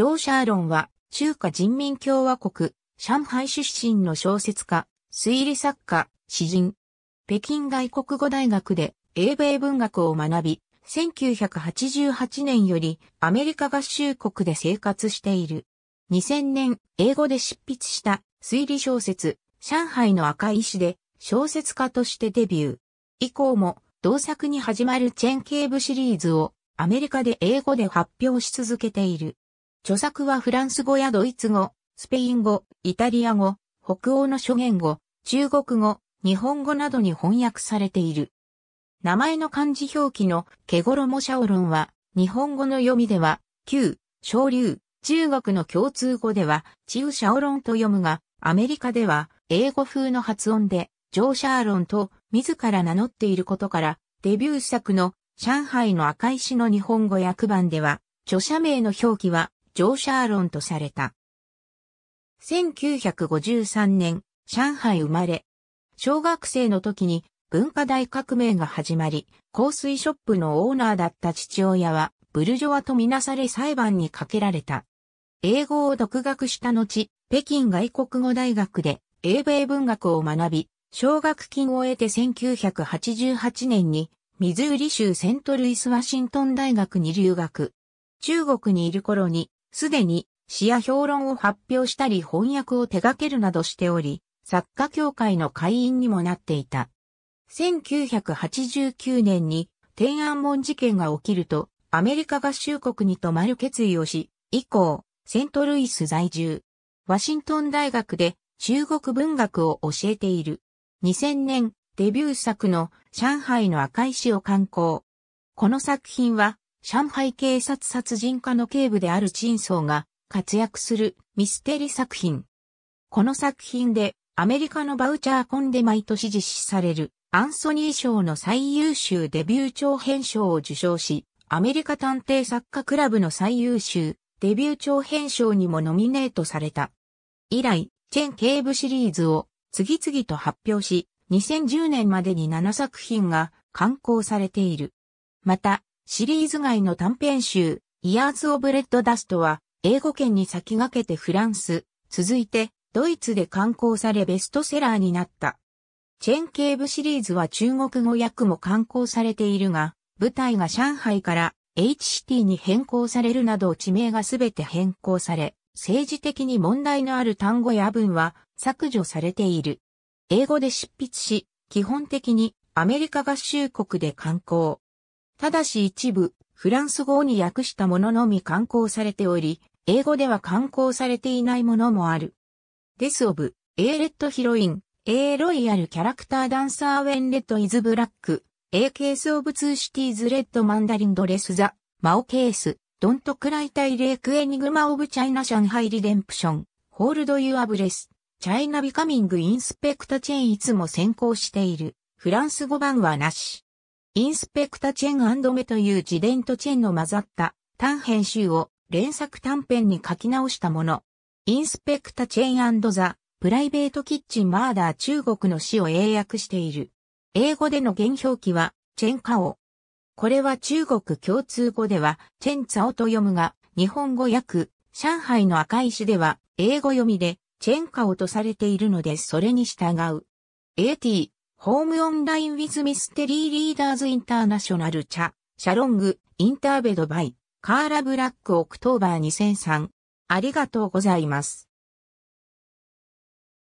ジョー・シャーロンは、中華人民共和国、上海出身の小説家、推理作家、詩人。北京外国語大学で英米文学を学び、1988年よりアメリカ合衆国で生活している。2000年、英語で執筆した推理小説、上海の赤い石で小説家としてデビュー。以降も、同作に始まるチェンケーブシリーズをアメリカで英語で発表し続けている。著作はフランス語やドイツ語、スペイン語、イタリア語、北欧の諸言語、中国語、日本語などに翻訳されている。名前の漢字表記のケゴロモシャオロンは、日本語の読みでは、旧、小流、中国の共通語では、チウシャオロンと読むが、アメリカでは、英語風の発音で、ジョー・シャーロンと自ら名乗っていることから、デビュー作の上海の赤石の日本語訳版では、著者名の表記は乗車論ロンとされた。1953年、上海生まれ。小学生の時に文化大革命が始まり、香水ショップのオーナーだった父親は、ブルジョワとみなされ裁判にかけられた。英語を独学した後、北京外国語大学で英米文学を学び、奨学金を得て1988年に、ミズーリ州セントルイス・ワシントン大学に留学。中国にいる頃にすでに詩や評論を発表したり翻訳を手掛けるなどしており、作家協会の会員にもなっていた。1989年に天安門事件が起きると、アメリカ合衆国に泊まる決意をし、以降、セントルイス在住、ワシントン大学で中国文学を教えている。2000年、デビュー作の上海の赤石を刊行。この作品は上海警察殺人家の警部である陳層が活躍するミステリ作品。この作品でアメリカのバウチャーコンで毎年実施されるアンソニー賞の最優秀デビュー長編賞を受賞し、アメリカ探偵作家クラブの最優秀デビュー長編賞にもノミネートされた。以来、チェン警部シリーズを次々と発表し、2010年までに7作品が刊行されている。また、シリーズ外の短編集、イヤーズ・オブ・レッド・ダストは、英語圏に先駆けてフランス、続いて、ドイツで刊行されベストセラーになった。チェンケーブシリーズは中国語訳も刊行されているが、舞台が上海から H シティに変更されるなど地名がすべて変更され、政治的に問題のある単語や文は削除されている。英語で執筆し、基本的にアメリカ合衆国で刊行。ただし一部、フランス語に訳したもののみ刊行されており、英語では刊行されていないものもある。デス・オブ、エーレット・ヒロイン、エーロイヤル・キャラクター・ダンサー・ウェン・レッド・イズ・ブラック、エーケース・オブ・ツー・シティーズ・レッド・マンダリン・ドレス・ザ・マオ・ケース、ドント・クライ・タイ・レイク・エニグマ・オブ・チャイナ・シャンハイ・リデンプション、ホールド・ユア・ブレス、チャイナ・ビカミング・インスペクタ・チェーンいつも先行している、フランス語版はなし。インスペクタチェンメという自伝とチェンの混ざった短編集を連作短編に書き直したもの。インスペクタチェンザ・プライベートキッチン・マーダー中国の詩を英訳している。英語での原表記は、チェンカオ。これは中国共通語では、チェンツァオと読むが、日本語訳、上海の赤い詩では、英語読みで、チェンカオとされているので、それに従う。AT、ホームオンラインウィズミステリーリーダーズインターナショナルチャ、シャロング、インターベドバイ、カーラブラックオクトーバー2003。ありがとうございます。